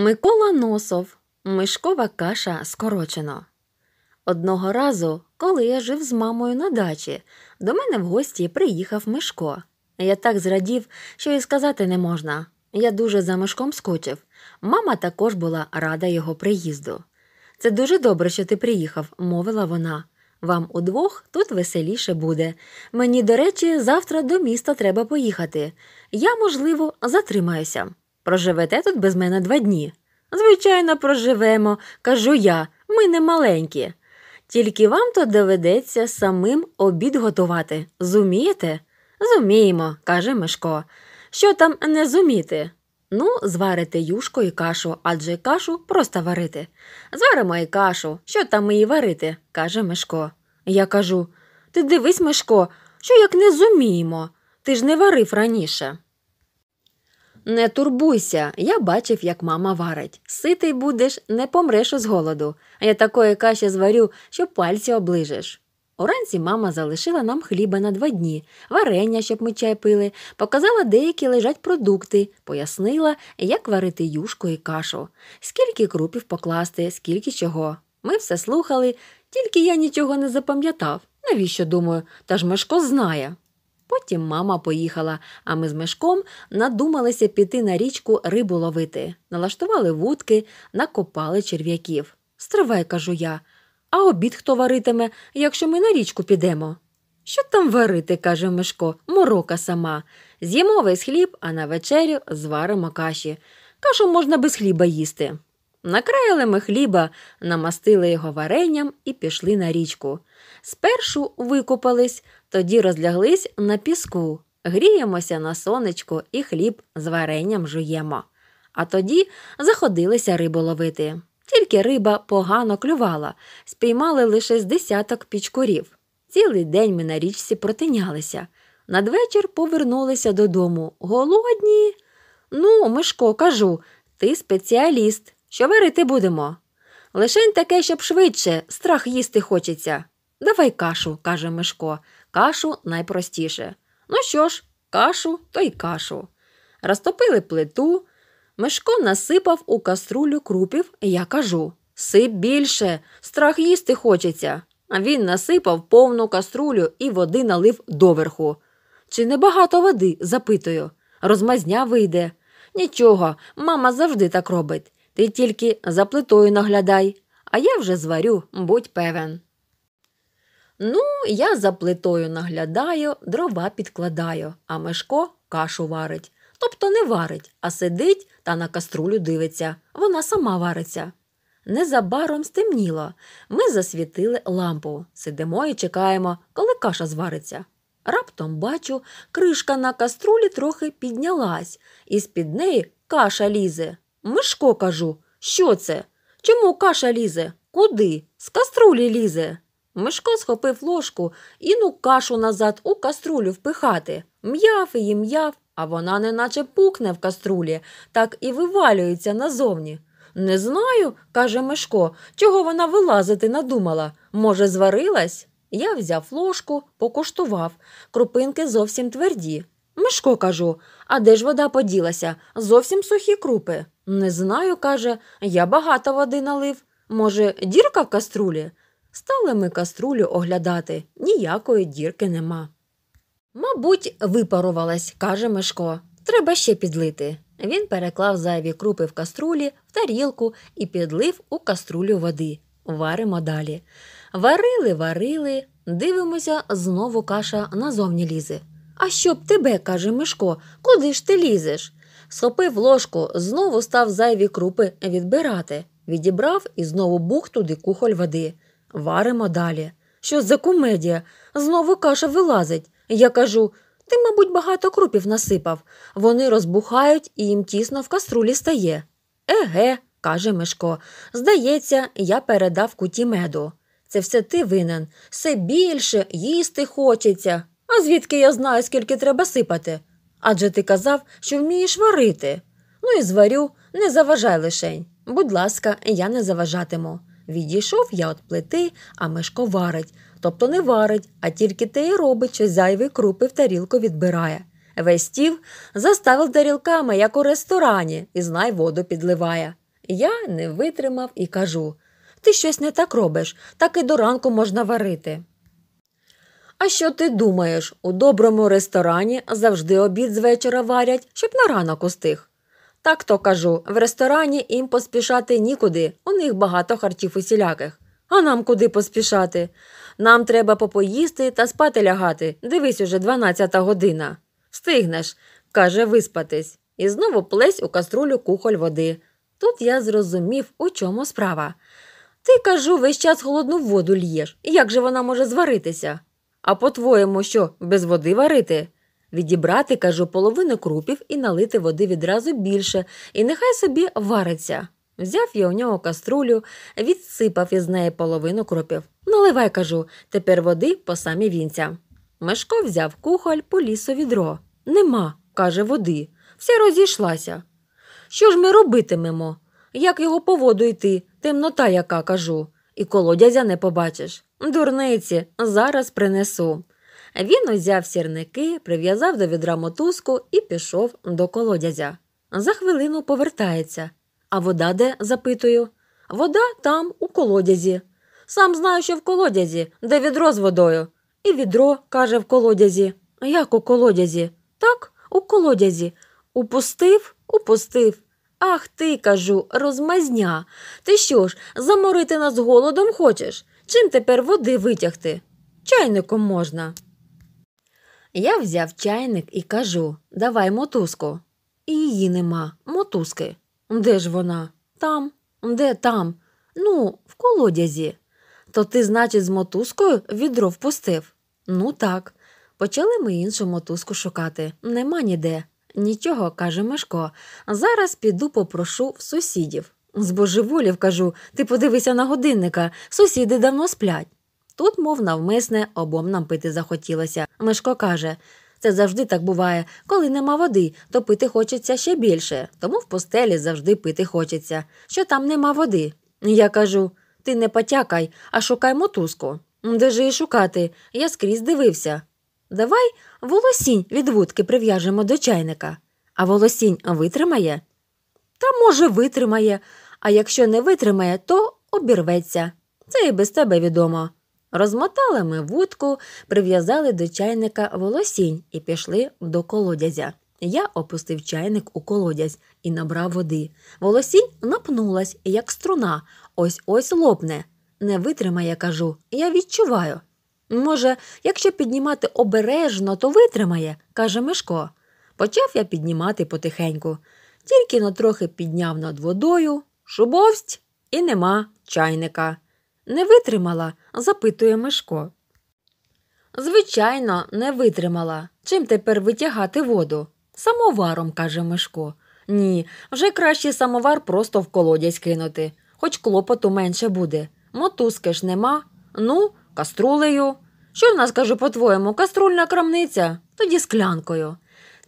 Микола Носов, мишкова каша скорочено. Одного разу, коли я жив з мамою на дачі, до мене в гості приїхав Мишко. Я так зрадів, що і сказати не можна. Я дуже за Мишком скочив. Мама також була рада його приїзду. Це дуже добре, що ти приїхав, мовила вона. Вам удвох тут веселіше буде. Мені, до речі, завтра до міста треба поїхати. Я, можливо, затримаюся. Проживете тут без мене два дні. Звичайно, проживемо, кажу я, ми не маленькі. Тільки вам то доведеться самим обід готувати. Зумієте? Зуміємо, каже Мишко. Що там не зуміти? Ну, зварити юшко і кашу, адже кашу просто варити. Зваримо і кашу, що там і варити, каже Мишко. Я кажу: Ти дивись, Мишко, що як не зуміємо? Ти ж не варив раніше. Не турбуйся, я бачив, як мама варить. Ситий будеш, не помреш з голоду, а я такої каші зварю, що пальці оближеш. Уранці мама залишила нам хліба на два дні, варення, щоб ми чай пили, показала, де які лежать продукти, пояснила, як варити юшку і кашу, скільки крупів покласти, скільки чого. Ми все слухали, тільки я нічого не запам'ятав. Навіщо думаю, та ж Мешко знає. Потім мама поїхала, а ми з мешком надумалися піти на річку рибу ловити, налаштували вудки, накопали черв'яків. Стривай, кажу я, а обід хто варитиме, якщо ми на річку підемо? Що там варити, каже Мишко, морока сама. З'їмо весь хліб, а на вечерю зваримо каші. Кашу можна без хліба їсти. Накраяли ми хліба, намастили його варенням і пішли на річку. Спершу викопались, тоді розляглись на піску, гріємося на сонечку і хліб з варенням жуємо. А тоді заходилися рибу ловити. Тільки риба погано клювала, спіймали лише з десяток пічкурів. Цілий день ми на річці протинялися. Надвечір повернулися додому. Голодні. Ну, Мишко, кажу, ти спеціаліст. Що варити будемо? Лишень таке, щоб швидше, страх їсти хочеться. Давай кашу, каже Мишко. Кашу найпростіше. Ну що ж, кашу то й кашу. Розтопили плиту. Мишко насипав у каструлю крупів, і я кажу Сип більше, страх їсти хочеться. А він насипав повну каструлю і води налив доверху. Чи не багато води? запитую. Розмазня вийде. Нічого, мама завжди так робить. Ти тільки за плитою наглядай, а я вже зварю, будь певен. Ну, я за плитою наглядаю, дрова підкладаю, а Мешко кашу варить. Тобто не варить, а сидить та на каструлю дивиться. Вона сама вариться. Незабаром стемніло. Ми засвітили лампу, сидимо і чекаємо, коли каша звариться. Раптом бачу, кришка на каструлі трохи піднялась, і з під неї каша лізе. Мишко кажу, що це? Чому каша лізе? Куди? З каструлі лізе. Мишко схопив ложку іну кашу назад у каструлю впихати. М'яв її м'яв, а вона неначе пукне в каструлі, так і вивалюється назовні. Не знаю, каже Мишко, чого вона вилазити надумала. Може, зварилась? Я взяв ложку, покуштував. Крупинки зовсім тверді. Мишко кажу, а де ж вода поділася? Зовсім сухі крупи. Не знаю, каже, я багато води налив. Може, дірка в каструлі? Стали ми каструлю оглядати, ніякої дірки нема. Мабуть, випарувалась, каже Мишко. Треба ще підлити. Він переклав зайві крупи в каструлі, в тарілку і підлив у каструлю води. Варимо далі. Варили, варили, дивимося, знову каша назовні лізе. А щоб тебе, каже Мишко, куди ж ти лізеш? Схопив ложку, знову став зайві крупи відбирати, відібрав і знову бух туди кухоль води. Варимо далі. Що за комедія? Знову каша вилазить. Я кажу ти, мабуть, багато крупів насипав. Вони розбухають і їм тісно в каструлі стає. Еге, каже Мишко. Здається, я передав куті меду. Це все ти винен. Все більше їсти хочеться. А звідки я знаю, скільки треба сипати? Адже ти казав, що вмієш варити. Ну і зварю, не заважай лишень. Будь ласка, я не заважатиму. Відійшов я від плити, а Мишко варить. Тобто не варить, а тільки те і робить, що зайвий крупи в тарілку відбирає. Весь стів заставив тарілками, як у ресторані, і знай воду підливає. Я не витримав і кажу ти щось не так робиш, так і до ранку можна варити. А що ти думаєш? У доброму ресторані завжди обід з вечора варять, щоб на ранок устиг. Так то кажу, в ресторані їм поспішати нікуди, у них багато харчів усіляких. А нам куди поспішати? Нам треба попоїсти та спати лягати. Дивись, уже 12 година. Встигнеш, каже, виспатись, і знову плесь у каструлю кухоль води. Тут я зрозумів, у чому справа. Ти кажу, весь час холодну воду л'єш. Як же вона може зваритися? А по-твоєму, що без води варити? Відібрати, кажу, половину крупів і налити води відразу більше, і нехай собі вариться. Взяв я у нього каструлю, відсипав із неї половину кропів. Наливай, кажу, тепер води по самі вінця. Мешко взяв кухоль поліз у відро. Нема, каже, води. Вся розійшлася. Що ж ми робитимемо? Як його по воду йти, темнота яка кажу, і колодязя не побачиш. Дурниці, зараз принесу. Він узяв сірники, прив'язав до відра мотузку і пішов до колодязя. За хвилину повертається. А вода де? запитую. Вода там, у колодязі. Сам знаю, що в колодязі, де відро з водою. І відро, каже, в колодязі. Як у колодязі? Так, у колодязі. Упустив, упустив. Ах ти, кажу, розмазня. Ти що ж, заморити нас голодом хочеш? Чим тепер води витягти? Чайником можна. Я взяв чайник і кажу давай мотузку. І її нема, мотузки. Де ж вона? Там, де там? Ну, в колодязі. То ти, значить, з мотузкою відро впустив? Ну так. Почали ми іншу мотузку шукати. Нема ніде. Нічого, каже Мишко. Зараз піду попрошу в сусідів. З божеволів кажу, ти подивися на годинника, сусіди давно сплять. Тут, мов навмисне, обом нам пити захотілося. Мишко каже. Це завжди так буває. Коли нема води, то пити хочеться ще більше, тому в постелі завжди пити хочеться, що там нема води. Я кажу ти не потякай, а шукай мотузку. Де ж її шукати? Я скрізь дивився. Давай волосінь від вудки прив'яжемо до чайника, а волосінь витримає? Та, може, витримає, а якщо не витримає, то обірветься. Це і без тебе відомо. Розмотали ми вудку, прив'язали до чайника волосінь і пішли до колодязя. Я опустив чайник у колодязь і набрав води. Волосінь напнулась, як струна, ось ось лопне. Не витримає, кажу, я відчуваю. Може, якщо піднімати обережно, то витримає, каже Мишко. Почав я піднімати потихеньку. Тільки но трохи підняв над водою, шубовсть і нема чайника. Не витримала? запитує Мишко. Звичайно, не витримала. Чим тепер витягати воду? Самоваром, каже Мишко. Ні, вже краще самовар просто в колодязь кинути, хоч клопоту менше буде. Мотузки ж нема. Ну, каструлею. Що в нас, кажу, по-твоєму, каструльна крамниця, тоді склянкою.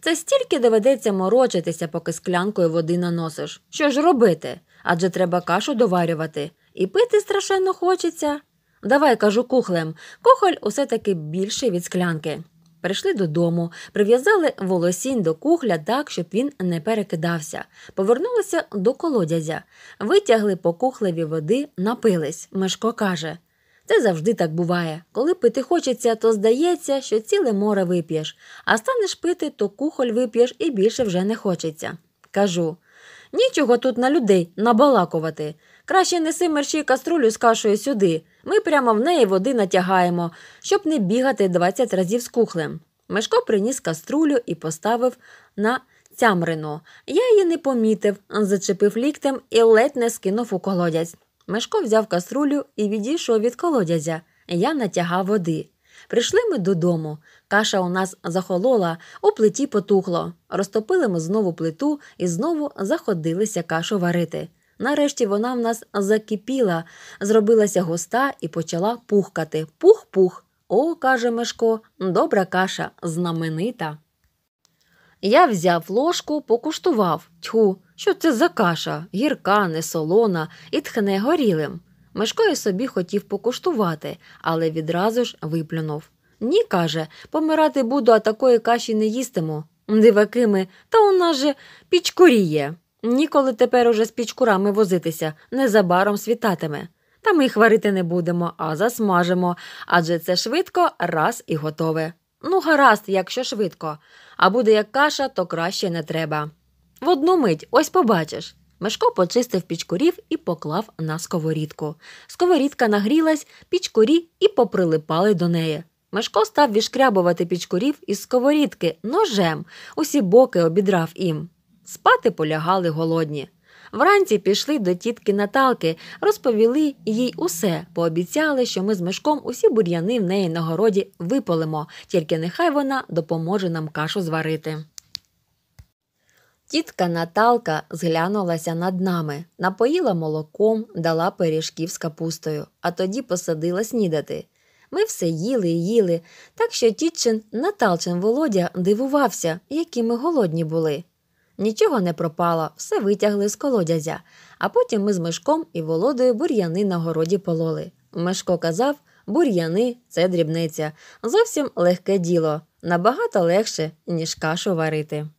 Це стільки доведеться морочитися, поки склянкою води наносиш. Що ж робити? Адже треба кашу доварювати і пити страшенно хочеться. Давай, кажу, кухлем, кухоль усе таки більший від склянки. Прийшли додому, прив'язали волосінь до кухля так, щоб він не перекидався, повернулися до колодязя, витягли по кухлеві води, напились. Мешко каже це завжди так буває. Коли пити хочеться, то здається, що ціле море вип'єш, а станеш пити, то кухоль вип'єш і більше вже не хочеться. Кажу нічого тут на людей набалакувати. Краще неси мерщій каструлю з кашею сюди. Ми прямо в неї води натягаємо, щоб не бігати 20 разів з кухлем. Мешко приніс каструлю і поставив на цямрино. Я її не помітив, зачепив ліктем і ледь не скинув у колодязь. Мешко взяв каструлю і відійшов від колодязя. Я натягав води. Прийшли ми додому. Каша у нас захолола, у плиті потухло. Розтопили ми знову плиту і знову заходилися кашу варити. Нарешті вона в нас закипіла, зробилася густа і почала пухкати. Пух-пух. О, каже Мешко, добра каша, знаменита. Я взяв ложку, покуштував. Тьху, що це за каша? Гірка, несолона і тхне горілим. Мешко і собі хотів покуштувати, але відразу ж виплюнув. Ні, каже, помирати буду, а такої каші не їстиму. Дивакими, та у нас же пічкуріє. Ніколи тепер уже з пічкурами возитися, незабаром світатиме. Та ми їх варити не будемо, а засмажимо, адже це швидко, раз і готове. Ну, гаразд, якщо швидко, а буде як каша, то краще не треба. В одну мить ось побачиш. Мешко почистив пічкурів і поклав на сковорідку. Сковорідка нагрілась, пічкурі і поприлипали до неї. Мешко став вішкрябувати пічкурів із сковорідки ножем, усі боки обідрав їм спати полягали голодні. Вранці пішли до тітки Наталки, розповіли їй усе, пообіцяли, що ми з мешком усі бур'яни в неї на городі випалимо, тільки нехай вона допоможе нам кашу зварити. Тітка Наталка зглянулася над нами, напоїла молоком, дала пиріжків з капустою, а тоді посадила снідати. Ми все їли і їли, так що тітчин Наталчин Володя дивувався, які ми голодні були. Нічого не пропало, все витягли з колодязя, а потім ми з Мишком і володою бур'яни на городі пололи. Мишко казав, бур'яни це дрібниця. Зовсім легке діло, набагато легше, ніж кашу варити.